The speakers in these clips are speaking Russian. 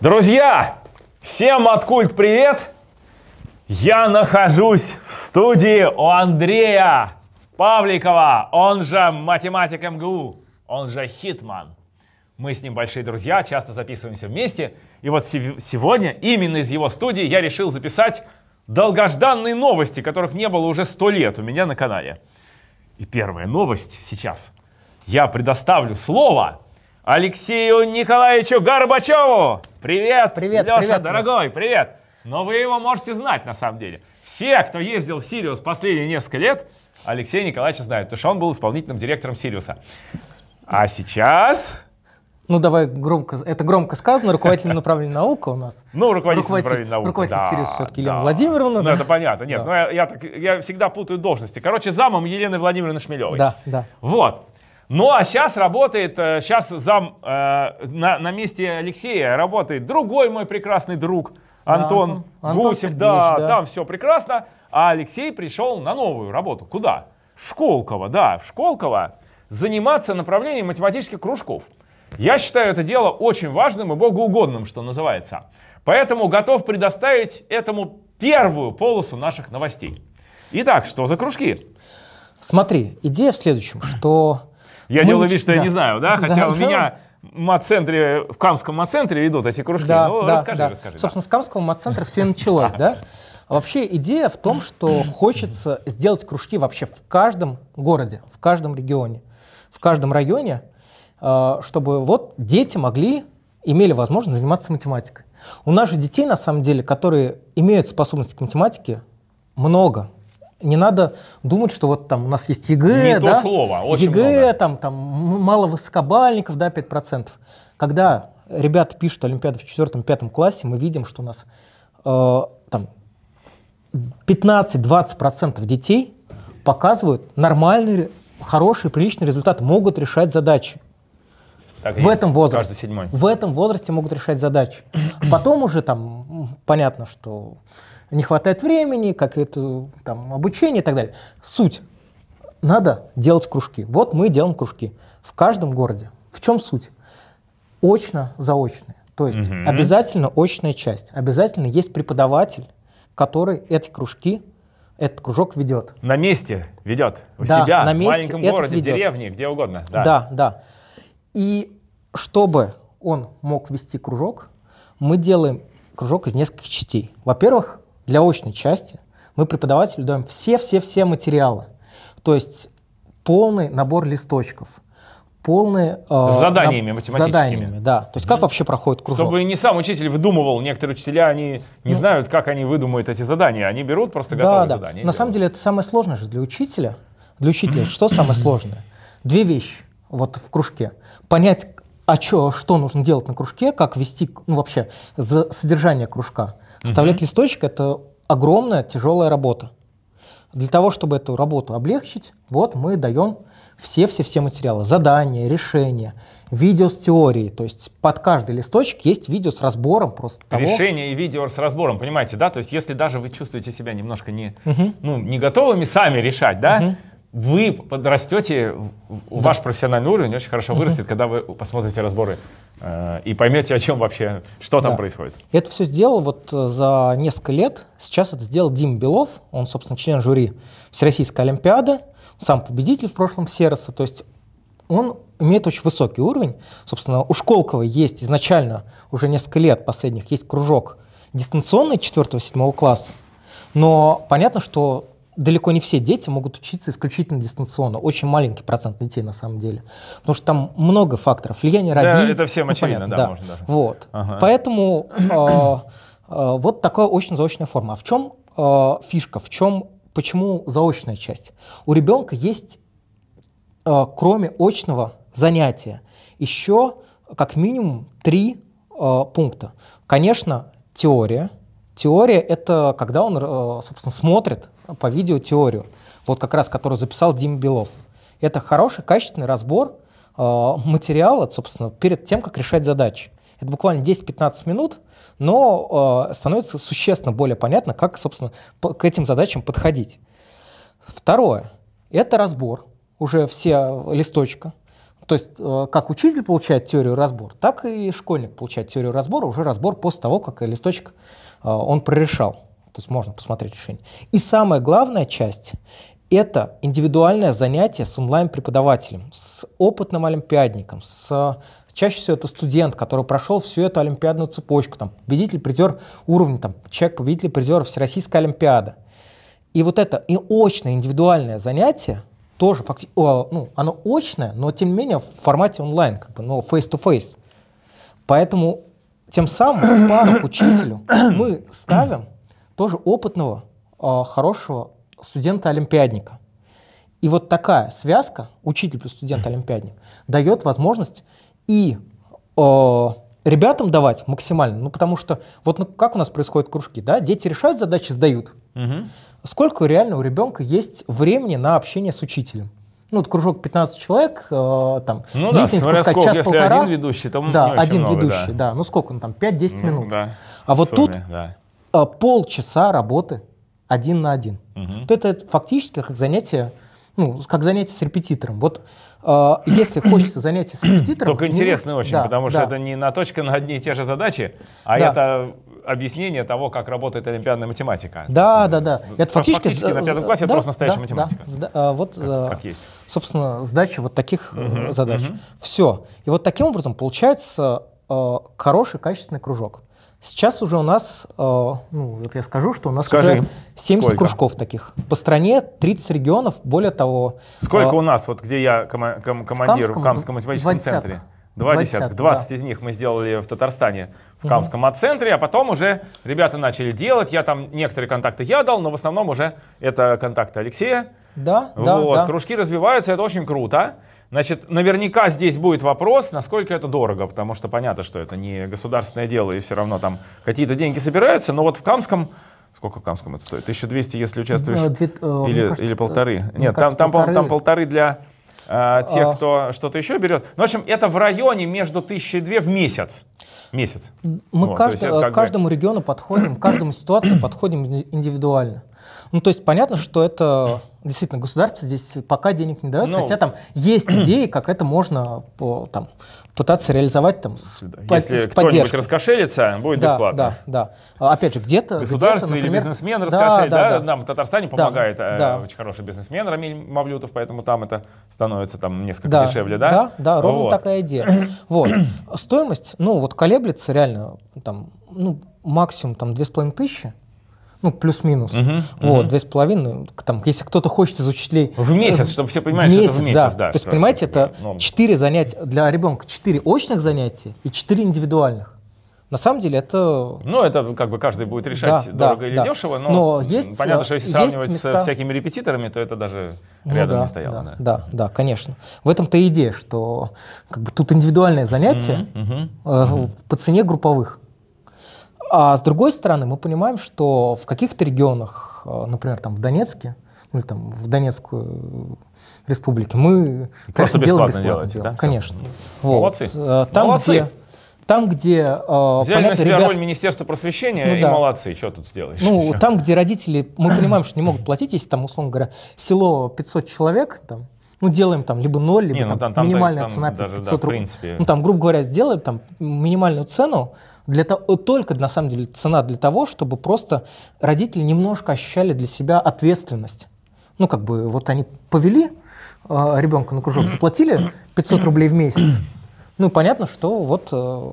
Друзья, всем от Культ привет! Я нахожусь в студии у Андрея Павликова, он же математик МГУ, он же Хитман. Мы с ним большие друзья, часто записываемся вместе. И вот сегодня именно из его студии я решил записать долгожданные новости, которых не было уже сто лет у меня на канале. И первая новость сейчас. Я предоставлю слово Алексею Николаевичу Горбачеву. Привет, привет Леша, привет, дорогой, привет. Но вы его можете знать на самом деле. Все, кто ездил в Сириус последние несколько лет, Алексея Николаевича знают, потому что он был исполнительным директором Сириуса. А сейчас... Ну, давай громко, это громко сказано, руководитель направления наука у нас. Ну, руководитель, руководитель направления наука, Руководитель да, Сириуса все-таки Елена да. Владимировна. Ну, да. это понятно, нет, да. ну, я, я, так, я всегда путаю должности. Короче, замом Елены Владимировны Шмелевой. Да, да. Вот, ну а сейчас работает, сейчас э, зам э, на, на месте Алексея работает другой мой прекрасный друг Антон, да, Антон. Гусев. да, да, там все прекрасно. А Алексей пришел на новую работу. Куда? В Школково, да, в Школково заниматься направлением математических кружков. Я считаю это дело очень важным и богоугодным, что называется. Поэтому готов предоставить этому первую полосу наших новостей. Итак, что за кружки? Смотри, идея в следующем, что я мы делаю вид, что да. я не знаю, да? Хотя да, у меня мат-центре, в Камском мат-центре ведут эти кружки. Да, ну, да, расскажи, да. расскажи. Собственно, да. с Камского мат-центра все началось, да? вообще идея в том, что хочется сделать кружки вообще в каждом городе, в каждом регионе, в каждом районе, э, чтобы вот дети могли, имели возможность заниматься математикой. У нас же детей, на самом деле, которые имеют способности к математике, много не надо думать, что вот там у нас есть ЕГЭ, не да? то слово, очень ЕГЭ, много. там, там мало высокобальников, да, 5%. Когда ребята пишут Олимпиаду в 4-5 классе, мы видим, что у нас э, там 15-20% детей показывают нормальные, хорошие, приличные результаты, могут решать задачи. Так в есть. этом возрасте. седьмой. В этом возрасте могут решать задачи. Потом уже там понятно, что не хватает времени, как это там обучение и так далее. Суть. Надо делать кружки. Вот мы делаем кружки в каждом городе. В чем суть? Очно-заочные. То есть угу. обязательно очная часть. Обязательно есть преподаватель, который эти кружки этот кружок ведет. На месте ведет. У да, себя, на месте в маленьком городе, ведет. деревне, где угодно. Да. да, да. И чтобы он мог вести кружок, мы делаем кружок из нескольких частей. Во-первых, для очной части мы преподавателю даем все-все-все материалы. То есть полный набор листочков – полные... Э, с заданиями на, математическими. заданиями, да. То есть mm как вообще проходит кружок? Чтобы не сам учитель выдумывал, некоторые учителя, они не ну, знают, как они выдумают эти задания, они берут просто готовые да. задания. На делают. самом деле это самое сложное же для учителя. Для учителя mm что самое сложное? Две вещи вот в кружке. Понять, а чё, что нужно делать на кружке, как вести ну, вообще за содержание кружка. Вставлять угу. листочек – это огромная тяжелая работа. Для того, чтобы эту работу облегчить, вот мы даем все-все-все материалы. Задания, решения, видео с теорией. То есть под каждый листочек есть видео с разбором просто того. Решение и видео с разбором, понимаете, да? То есть если даже вы чувствуете себя немножко не, угу. ну, не готовыми сами решать, да? Угу. Вы подрастете, да. ваш профессиональный уровень очень хорошо угу. вырастет, когда вы посмотрите разборы Э, и поймете, о чем вообще, что там да. происходит. Это все сделал вот э, за несколько лет. Сейчас это сделал Дим Белов, он, собственно, член жюри Всероссийской Олимпиады, сам победитель в прошлом Сероса, то есть он имеет очень высокий уровень. Собственно, у Школкова есть изначально уже несколько лет последних есть кружок дистанционный 4-7 класса, но понятно, что далеко не все дети могут учиться исключительно дистанционно. Очень маленький процент детей на самом деле. Потому что там много факторов. Влияние родителей. Да, это всем ну, очевидно, понятно, да, да. Можно даже. Вот. Ага. Поэтому э, э, вот такая очень-заочная форма. А в чем э, а, фишка? В чем, почему заочная часть? У ребенка есть, э, кроме очного занятия, еще как минимум три э, пункта. Конечно, теория – Теория — это когда он, э, собственно, смотрит по видео теорию, вот как раз, которую записал Дим Белов. Это хороший, качественный разбор э, материала, собственно, перед тем, как решать задачи. Это буквально 10-15 минут, но э, становится существенно более понятно, как, собственно, к этим задачам подходить. Второе — это разбор, уже все листочка. То есть как учитель получает теорию разбор, так и школьник получает теорию разбора, уже разбор после того, как листочек а, он прорешал. То есть можно посмотреть решение. И самая главная часть – это индивидуальное занятие с онлайн-преподавателем, с опытным олимпиадником, с Чаще всего это студент, который прошел всю эту олимпиадную цепочку, там, победитель, призер уровня, там, человек, победитель, призер Всероссийской Олимпиады. И вот это и очное, индивидуальное занятие тоже факти- ну, оно очное, но тем не менее в формате онлайн, как бы, но face-to-face. Поэтому тем самым пару учителю мы ставим тоже опытного, а, хорошего студента-олимпиадника. И вот такая связка, учитель плюс студент-олимпиадник, дает возможность и э, ребятам давать максимально, ну потому что вот ну, как у нас происходят кружки, да, дети решают задачи, сдают. Угу. Сколько реально у ребенка есть времени на общение с учителем? ну, вот кружок 15 человек, э, там, ну, длительность да, сколько, час-полтора. один ведущий, там Да, один много, ведущий, да. да. Ну, сколько он там, 5-10 ну, минут. Да, а вот сумме, тут да. э, полчаса работы один на один. Угу. То это фактически как занятие, ну, как занятие с репетитором. Вот э, если хочется занятие с репетитором... Только интересно очень, да, потому да. что это не на точка на одни и те же задачи, а да. это объяснение того, как работает олимпиадная математика. Да, да, да. Это фактически, фактически на пятом классе да, это просто настоящая да, математика. Да, а, вот, как, э, как есть. собственно, задача вот таких угу, задач. Угу. Все. И вот таким образом получается э, хороший, качественный кружок. Сейчас уже у нас, э, ну, вот я скажу, что у нас Скажи, уже 70 сколько? кружков таких. По стране 30 регионов, более того... Сколько э, у нас, вот где я кома ком командир в Камском, в Камском математическом центре? Два десятка. 20 да. из них мы сделали в Татарстане, в Камском угу. центре а потом уже ребята начали делать. Я там некоторые контакты я дал, но в основном уже это контакты Алексея. Да, вот, да, да. Кружки развиваются, это очень круто. Значит, наверняка здесь будет вопрос, насколько это дорого, потому что понятно, что это не государственное дело, и все равно там какие-то деньги собираются, но вот в Камском Сколько в Камском это стоит? 1200, если участвуешь? Две, э, или, кажется, или полторы? Нет, там, там, полторы. там полторы для Э, тех, а. кто что-то еще берет. Ну, в общем, это в районе между 1000 и 2 в месяц. Месяц. Мы вот, кажд... каждому бы... региону подходим, каждому ситуации подходим индивидуально. Ну, то есть понятно, что это действительно государство здесь пока денег не дает, ну, хотя там есть идеи, как это можно по, там, пытаться реализовать там с, Если с кто-нибудь раскошелится, будет да, бесплатно. Да, да. А, опять же, где-то... Государство где например, или бизнесмен раскошелится. Да, да, да, да. Нам в Татарстане да, помогает э, да. очень хороший бизнесмен Рамиль Мавлютов, поэтому там это становится там несколько да, дешевле, да? Да, да, ровно вот. такая идея. вот. Стоимость, ну, вот колеблется реально там, ну, максимум там 2500 тысячи, ну, плюс-минус. Угу, вот, две с половиной, ну, если кто-то хочет из учителей... В месяц, э, чтобы все понимали, месяц, что это в месяц, да. да То есть, понимаете, это четыре занятия для ребенка, четыре очных занятия и четыре индивидуальных. На самом деле это... Ну, это как бы каждый будет решать, да, дорого да, или да. дешево, но, но есть, понятно, что если э, сравнивать места... со всякими репетиторами, то это даже ну, рядом да, не стояло. Да, да. да, да, конечно. В этом-то и идея, что как бы, тут индивидуальное занятие mm-hmm, mm-hmm, э, mm-hmm. по цене групповых. А с другой стороны, мы понимаем, что в каких-то регионах, э, например, там в Донецке, ну или там в Донецкую э, республике, мы просто дело бесплатно, бесплатно делаете, делаем, да? конечно. Молодцы. Э, там, Молодцы. где там, где... Взяли понятно, на себя ребят... роль Министерства просвещения ну, и да. молодцы, что тут сделаешь? Ну, еще? там, где родители, мы понимаем, что не могут платить, если там, условно говоря, село 500 человек, там, ну, делаем там либо ноль либо не, ну, там, минимальная там, цена там, 500 даже, да, рублей. Принципе... Ну, там, грубо говоря, сделаем там минимальную цену, для того, э, только, на самом деле, цена для того, чтобы просто родители немножко ощущали для себя ответственность. Ну, как бы, вот они повели э, ребенка на кружок, заплатили 500 рублей в месяц. Ну, понятно, что вот э,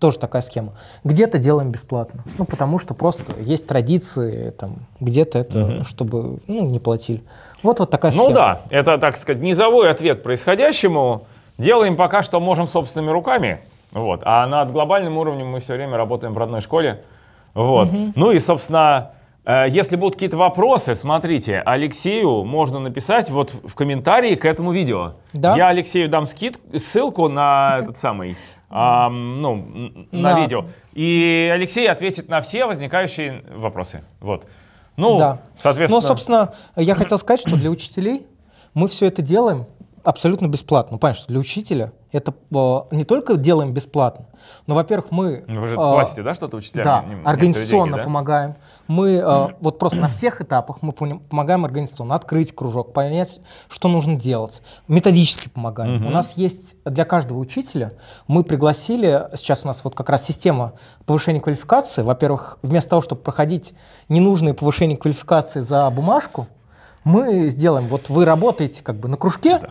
тоже такая схема. Где-то делаем бесплатно. Ну, потому что просто есть традиции, там, где-то это, угу. чтобы, ну, не платили. Вот вот такая ну схема. Ну да, это, так сказать, низовой ответ происходящему. Делаем пока что можем собственными руками. Вот. А над глобальным уровнем мы все время работаем в родной школе. Вот. Угу. Ну и, собственно, э, если будут какие-то вопросы, смотрите, Алексею можно написать вот в комментарии к этому видео. Да? Я Алексею дам скид, ссылку на этот самый, а, ну, на видео. И Алексей ответит на все возникающие вопросы. Вот. Ну, соответственно... Ну, собственно, я хотел сказать, что для учителей мы все это делаем, абсолютно бесплатно. Ну, понятно, что для учителя это э, не только делаем бесплатно, но, во-первых, мы... Ну, вы же э, платите, да, что-то учителям? Да, организационно деньги, да? помогаем. Мы э, вот просто на всех этапах мы помогаем организационно открыть кружок, понять, что нужно делать. Методически помогаем. Угу. У нас есть для каждого учителя, мы пригласили, сейчас у нас вот как раз система повышения квалификации. Во-первых, вместо того, чтобы проходить ненужные повышения квалификации за бумажку, мы сделаем, вот вы работаете как бы на кружке, да.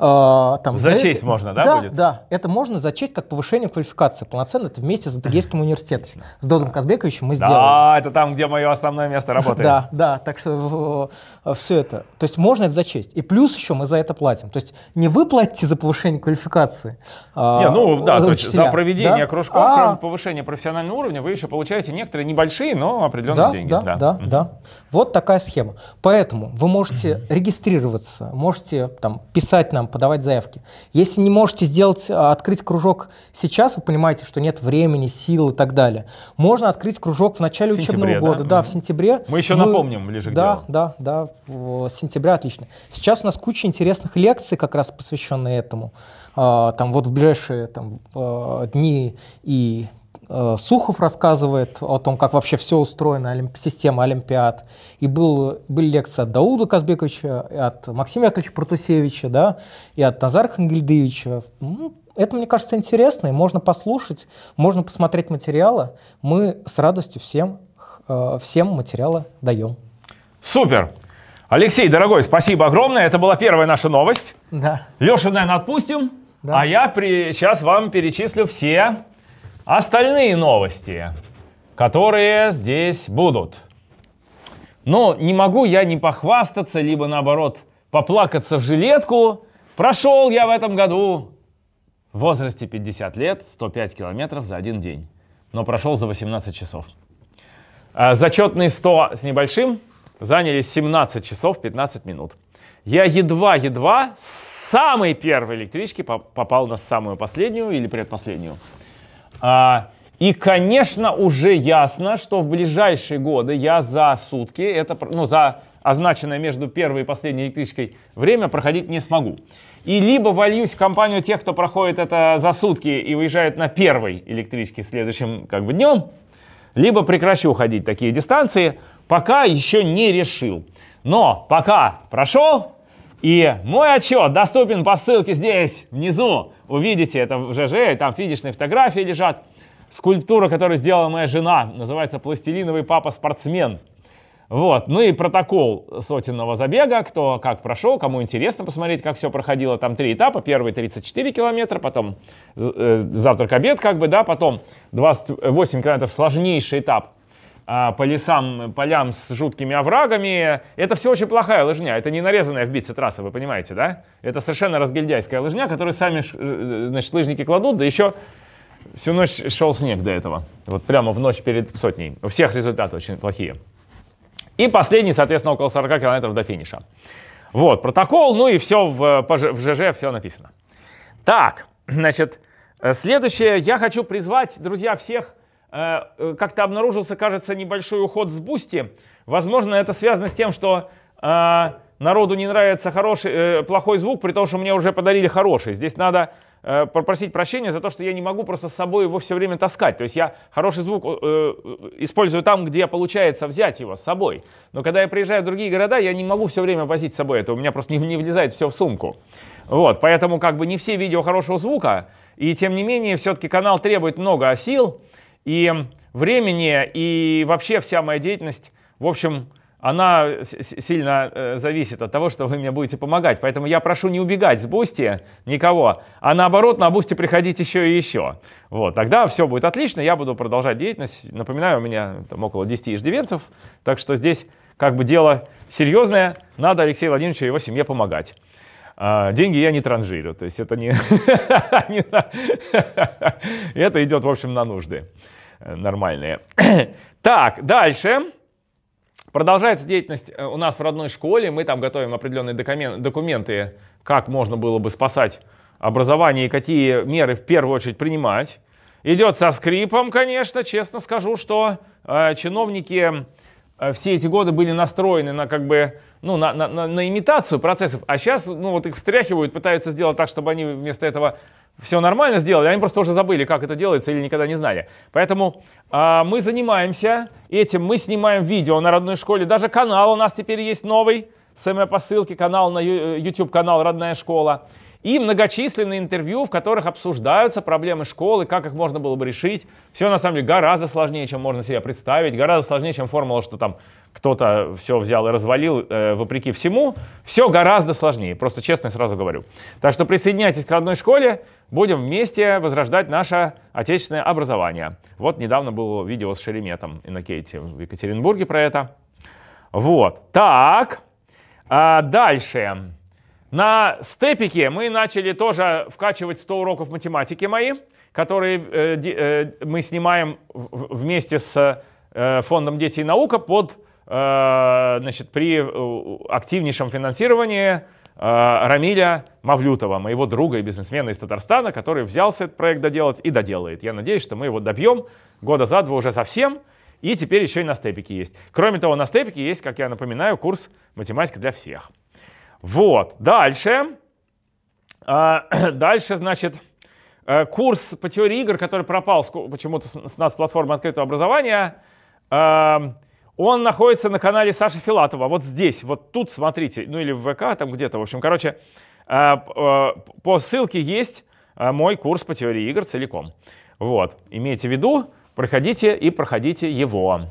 А, там, зачесть да, можно, да, да, будет? Да, это можно зачесть как повышение квалификации. Полноценно это вместе с Адыгейским университетом. С Додом Казбековичем мы сделали. Да, это там, где мое основное место работает. Да, да, так что э, все это. То есть можно это зачесть. И плюс еще мы за это платим. То есть не вы платите за повышение квалификации. А, не, ну да, то есть за проведение кружков, а. кроме повышения профессионального уровня, вы еще получаете некоторые небольшие, но определенные деньги. Да, да, да. Вот такая схема. Поэтому вы можете регистрироваться, можете там писать нам подавать заявки. Если не можете сделать, э, открыть кружок сейчас, вы понимаете, что нет времени, сил и так далее, можно открыть кружок в начале в учебного да? года, да, да в сентябре. Мы еще мы, напомним ближе да, к Да, да, да, В сентябре отлично. Сейчас у нас куча интересных лекций, как раз посвященные этому. А, там вот в ближайшие там, э, дни и Э, Сухов рассказывает о том, как вообще все устроена система Олимпиад. И был, были лекции от Дауда Казбековича, от Максима Яковлевича Протусевича, да, и от Назара Хангельдевича. Ну, это, мне кажется, интересно, и можно послушать, можно посмотреть материалы. Мы с радостью всем, э, всем материалы даем. Супер! Алексей, дорогой, спасибо огромное. Это была первая наша новость. Да. Лешу, наверное, отпустим. Да. А я при... сейчас вам перечислю все Остальные новости, которые здесь будут. Но не могу я не похвастаться, либо наоборот поплакаться в жилетку. Прошел я в этом году в возрасте 50 лет 105 километров за один день, но прошел за 18 часов. А, зачетный 100 с небольшим заняли 17 часов 15 минут. Я едва-едва с самой первой электрички попал на самую последнюю или предпоследнюю. А, и, конечно, уже ясно, что в ближайшие годы я за сутки, это, ну, за означенное между первой и последней электричкой время проходить не смогу. И либо вольюсь в компанию тех, кто проходит это за сутки и уезжает на первой электричке следующим как бы днем, либо прекращу ходить такие дистанции, пока еще не решил. Но пока прошел, и мой отчет доступен по ссылке здесь, внизу, увидите это в ЖЖ, там финишные фотографии лежат. Скульптура, которую сделала моя жена, называется «Пластилиновый папа-спортсмен». Вот, ну и протокол сотенного забега, кто как прошел, кому интересно посмотреть, как все проходило, там три этапа, первый 34 километра, потом э, завтрак-обед, как бы, да, потом 28 километров сложнейший этап а, по лесам, полям с жуткими оврагами. Это все очень плохая лыжня. Это не нарезанная в битце трасса, вы понимаете, да? Это совершенно разгильдяйская лыжня, которую сами э, э, значит, лыжники кладут, да еще всю ночь шел снег до этого. Вот прямо в ночь перед сотней. У всех результаты очень плохие. И последний, соответственно, около 40 километров до финиша. Вот, протокол, ну и все в, э, в ЖЖ, все написано. Так, значит, следующее, я хочу призвать, друзья, всех Э, э, как-то обнаружился, кажется, небольшой уход с Бусти. Возможно, это связано с тем, что э, народу не нравится хороший, э, плохой звук, при том, что мне уже подарили хороший. Здесь надо э, попросить прощения за то, что я не могу просто с собой его все время таскать. То есть я хороший звук э, э, использую там, где получается взять его с собой. Но когда я приезжаю в другие города, я не могу все время возить с собой это. У меня просто не, не влезает все в сумку. Вот, поэтому как бы не все видео хорошего звука. И тем не менее, все-таки канал требует много сил и времени, и вообще вся моя деятельность, в общем, она сильно э, зависит от того, что вы мне будете помогать. Поэтому я прошу не убегать с Бусти никого, а наоборот на Бусти приходить еще и еще. Вот, тогда все будет отлично, я буду продолжать деятельность. Напоминаю, у меня там около 10 иждивенцев, так что здесь как бы дело серьезное, надо Алексею Владимировичу и его семье помогать. А, деньги я не транжирю, то есть это не... Это идет, в общем, на нужды. Э, нормальные. Так, дальше. Продолжается деятельность э, у нас в родной школе. Мы там готовим определенные документы, как можно было бы спасать образование и какие меры в первую очередь принимать. Идет со скрипом, конечно, честно скажу, что э, чиновники Э, все эти годы были настроены на как бы ну, на, на, на, на имитацию процессов, а сейчас ну, вот их встряхивают, пытаются сделать так, чтобы они вместо этого все нормально сделали, они просто уже забыли, как это делается или никогда не знали. Поэтому э, мы занимаемся этим, мы снимаем видео на родной школе, даже канал у нас теперь есть новый, с эм э по канал на э, YouTube канал «Родная школа» и многочисленные интервью, в которых обсуждаются проблемы школы, как их можно было бы решить. Все на самом деле гораздо сложнее, чем можно себе представить, гораздо сложнее, чем формула, что там кто-то все взял и развалил э, вопреки всему. Все гораздо сложнее, просто честно сразу говорю. Так что присоединяйтесь к родной школе, будем вместе возрождать наше отечественное образование. Вот недавно было видео с Шереметом и на Кейте в Екатеринбурге про это. Вот, так, а дальше. На степике мы начали тоже вкачивать 100 уроков математики мои, которые э, э, мы снимаем вместе с э, фондом «Дети и наука» под, э, значит, при э, активнейшем финансировании э, Рамиля Мавлютова, моего друга и бизнесмена из Татарстана, который взялся этот проект доделать и доделает. Я надеюсь, что мы его добьем года за два уже совсем, и теперь еще и на степике есть. Кроме того, на степике есть, как я напоминаю, курс «Математика для всех». Вот, дальше. А, дальше, значит, э, курс по теории игр, который пропал почему-то с нас платформы открытого образования, эм, он находится на канале Саши Филатова, вот здесь, вот тут, смотрите, ну или в ВК, там где-то, в общем, короче, э, э, по ссылке есть мой курс по теории игр целиком. Вот, имейте в виду, проходите и проходите его.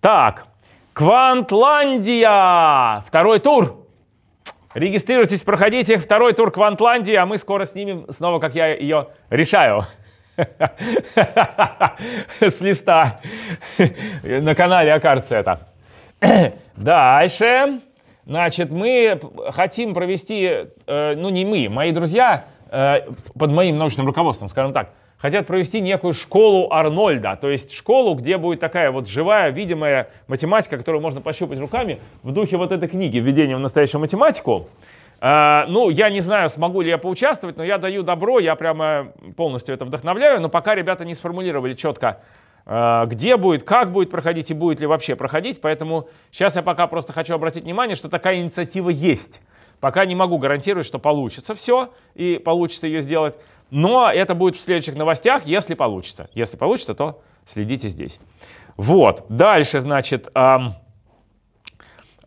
Так, Квантландия, второй тур. Регистрируйтесь, проходите второй тур Квантландии, а мы скоро снимем снова, как я ее решаю. С листа. На канале это. Дальше. Значит, мы хотим провести, э, ну не мы, мои друзья, э, под моим научным руководством, скажем так, хотят провести некую школу Арнольда, то есть школу, где будет такая вот живая, видимая математика, которую можно пощупать руками, в духе вот этой книги «Введение в настоящую математику». А, ну, я не знаю, смогу ли я поучаствовать, но я даю добро, я прямо полностью это вдохновляю, но пока ребята не сформулировали четко, а, где будет, как будет проходить и будет ли вообще проходить. Поэтому сейчас я пока просто хочу обратить внимание, что такая инициатива есть. Пока не могу гарантировать, что получится все и получится ее сделать. Но это будет в следующих новостях, если получится. Если получится, то следите здесь. Вот, дальше, значит, эм,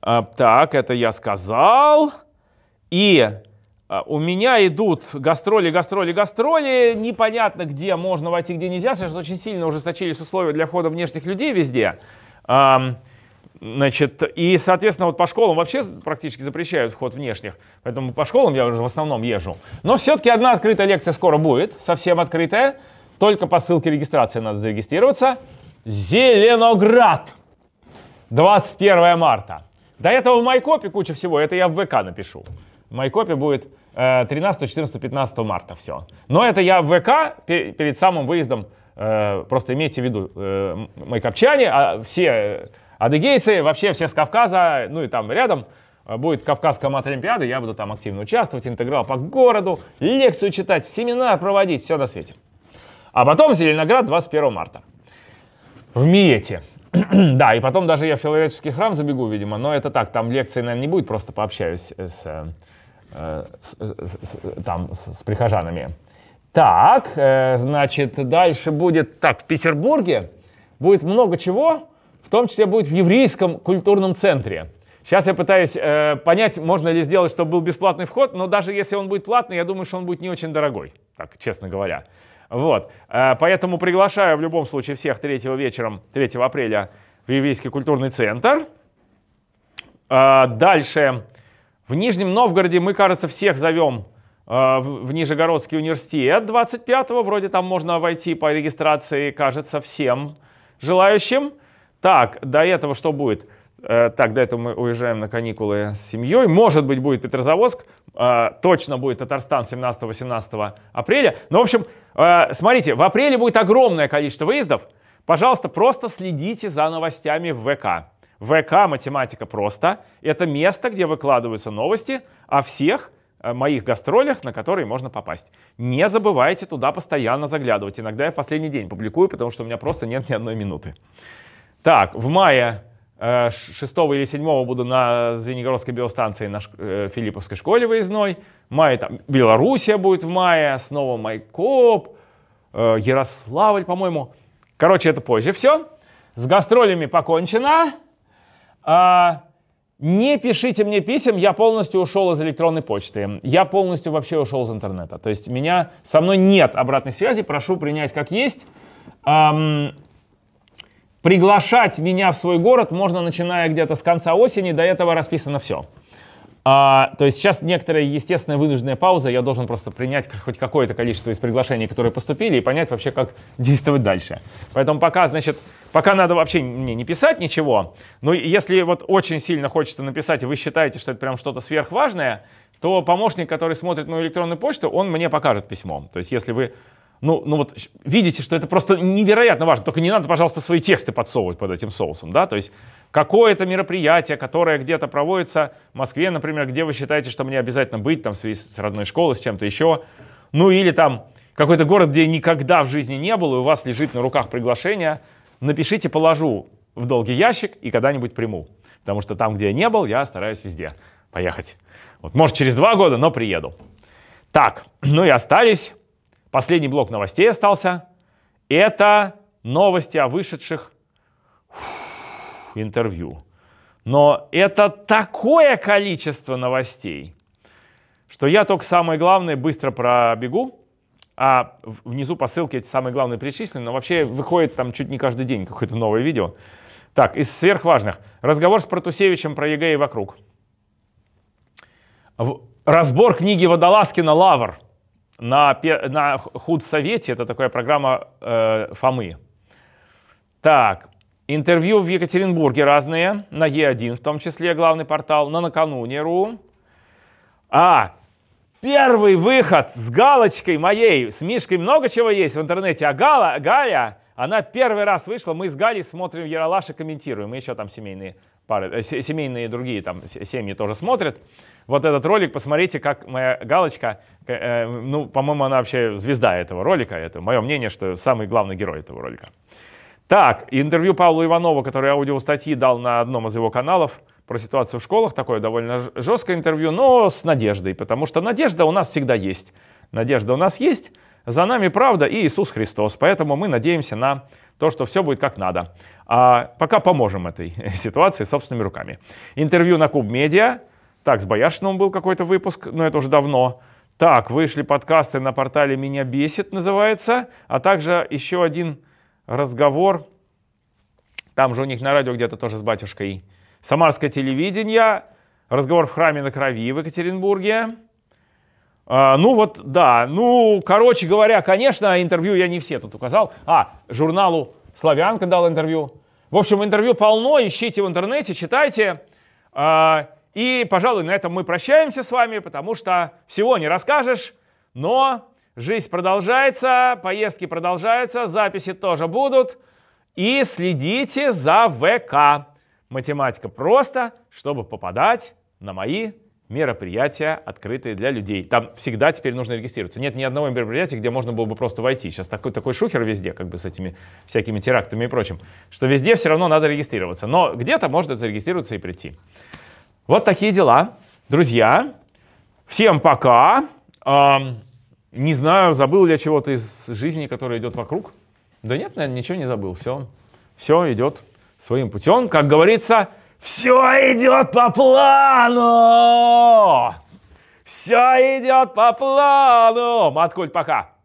э, так, это я сказал. И э, у меня идут гастроли, гастроли, гастроли. Непонятно, где можно войти, где нельзя. Сейчас очень сильно ужесточились условия для входа внешних людей везде. Эм, Значит, и, соответственно, вот по школам вообще практически запрещают вход внешних, поэтому по школам я уже в основном езжу. Но все-таки одна открытая лекция скоро будет, совсем открытая, только по ссылке регистрации надо зарегистрироваться. Зеленоград, 21 марта. До этого в Майкопе куча всего, это я в ВК напишу. В Майкопе будет 13, 14, 15 марта все. Но это я в ВК перед самым выездом, э, просто имейте в виду, э, майкопчане, а все э, Адыгейцы, вообще все с Кавказа, ну и там рядом, э, будет Кавказская мат Олимпиады, я буду там активно участвовать, интеграл по городу, лекцию читать, семинар проводить, все на свете. А потом Зеленоград 21 марта. В Миете. да, и потом даже я в Филарельский храм забегу, видимо, но это так, там лекции, наверное, не будет, просто пообщаюсь с, э, э, э с, с, там, с прихожанами. Так, значит, дальше будет, так, в Петербурге будет много чего, в том числе будет в еврейском культурном центре. Сейчас я пытаюсь э, понять, можно ли сделать, чтобы был бесплатный вход, но даже если он будет платный, я думаю, что он будет не очень дорогой, так, честно говоря. Вот, э, поэтому приглашаю в любом случае всех 3 вечером, 3 апреля в Еврейский культурный центр. Э, дальше, в Нижнем Новгороде мы, кажется, всех зовем э, в Нижегородский университет 25-го. Вроде там можно войти по регистрации, кажется, всем желающим. Так, до этого что будет? Э, так, до этого мы уезжаем на каникулы с семьей. Может быть, будет Петрозаводск. Э, точно будет Татарстан 17-18 апреля. Но ну, в общем, э, смотрите, в апреле будет огромное количество выездов. Пожалуйста, просто следите за новостями в ВК. ВК «Математика просто» — это место, где выкладываются новости о всех моих гастролях, на которые можно попасть. Не забывайте туда постоянно заглядывать. Иногда я в последний день публикую, потому что у меня просто нет ни одной минуты. Так, в мае 6 э, или 7 буду на Звенигородской биостанции на э, Филипповской школе выездной. В мае там Белоруссия будет в мае, снова Майкоп, э, Ярославль, по-моему. Короче, это позже все. С гастролями покончено. А, не пишите мне писем, я полностью ушел из электронной почты. Я полностью вообще ушел из интернета. То есть меня со мной нет обратной связи, прошу принять как есть. Приглашать меня в свой город можно, начиная где-то с конца осени, до этого расписано все. А, то есть сейчас некоторая естественная вынужденная пауза, я должен просто принять хоть какое-то количество из приглашений, которые поступили, и понять вообще, как действовать дальше. Поэтому пока, значит, пока надо вообще мне не писать ничего, но если вот очень сильно хочется написать, и вы считаете, что это прям что-то сверхважное, то помощник, который смотрит мою электронную почту, он мне покажет письмо. То есть если вы ну, ну вот видите, что это просто невероятно важно. Только не надо, пожалуйста, свои тексты подсовывать под этим соусом, да? То есть какое-то мероприятие, которое где-то проводится в Москве, например, где вы считаете, что мне обязательно быть, там, в связи с родной школой, с чем-то еще. Ну или там какой-то город, где никогда в жизни не был, и у вас лежит на руках приглашение, напишите «положу» в долгий ящик и когда-нибудь приму. Потому что там, где я не был, я стараюсь везде поехать. Вот, может, через два года, но приеду. Так, ну и остались Последний блок новостей остался. Это новости о вышедших интервью. Но это такое количество новостей, что я только самое главное быстро пробегу. А внизу по ссылке эти самые главные перечислены, но вообще выходит там чуть не каждый день какое-то новое видео. Так, из сверхважных. Разговор с Протусевичем про ЕГЭ и вокруг. Разбор книги Водолазкина «Лавр» на, на худсовете, это такая программа э, Фомы. Так, интервью в Екатеринбурге разные, на Е1 в том числе, главный портал, на накануне.ру. А, первый выход с галочкой моей, с Мишкой много чего есть в интернете, а Гала, Галя, она первый раз вышла, мы с Галей смотрим Яралаш и комментируем, и еще там семейные пары, э, семейные другие там семьи тоже смотрят вот этот ролик, посмотрите, как моя галочка, э, э, ну, по-моему, она вообще звезда этого ролика, это мое мнение, что самый главный герой этого ролика. Так, интервью Павла Иванова, который аудиостатьи дал на одном из его каналов про ситуацию в школах, такое довольно жесткое интервью, но с надеждой, потому что надежда у нас всегда есть. Надежда у нас есть, за нами правда и Иисус Христос, поэтому мы надеемся на то, что все будет как надо. А пока поможем этой ситуации собственными руками. Интервью на Куб Медиа так, с Бояршином был какой-то выпуск, но это уже давно. Так, вышли подкасты на портале «Меня бесит» называется, а также еще один разговор, там же у них на радио где-то тоже с батюшкой. Самарское телевидение, разговор в храме на крови в Екатеринбурге. А, ну вот, да, ну, короче говоря, конечно, интервью я не все тут указал. А, журналу «Славянка» дал интервью. В общем, интервью полно, ищите в интернете, читайте. А, и, пожалуй, на этом мы прощаемся с вами, потому что всего не расскажешь, но жизнь продолжается, поездки продолжаются, записи тоже будут. И следите за ВК. Математика просто, чтобы попадать на мои мероприятия, открытые для людей. Там всегда теперь нужно регистрироваться. Нет ни одного мероприятия, где можно было бы просто войти. Сейчас такой, такой шухер везде, как бы с этими всякими терактами и прочим, что везде все равно надо регистрироваться. Но где-то можно зарегистрироваться и прийти. Вот такие дела, друзья. Всем пока. Не знаю, забыл ли я чего-то из жизни, которая идет вокруг. Да нет, наверное, ничего не забыл. Все, все идет своим путем. Как говорится, все идет по плану! Все идет по плану! Маткуль, пока!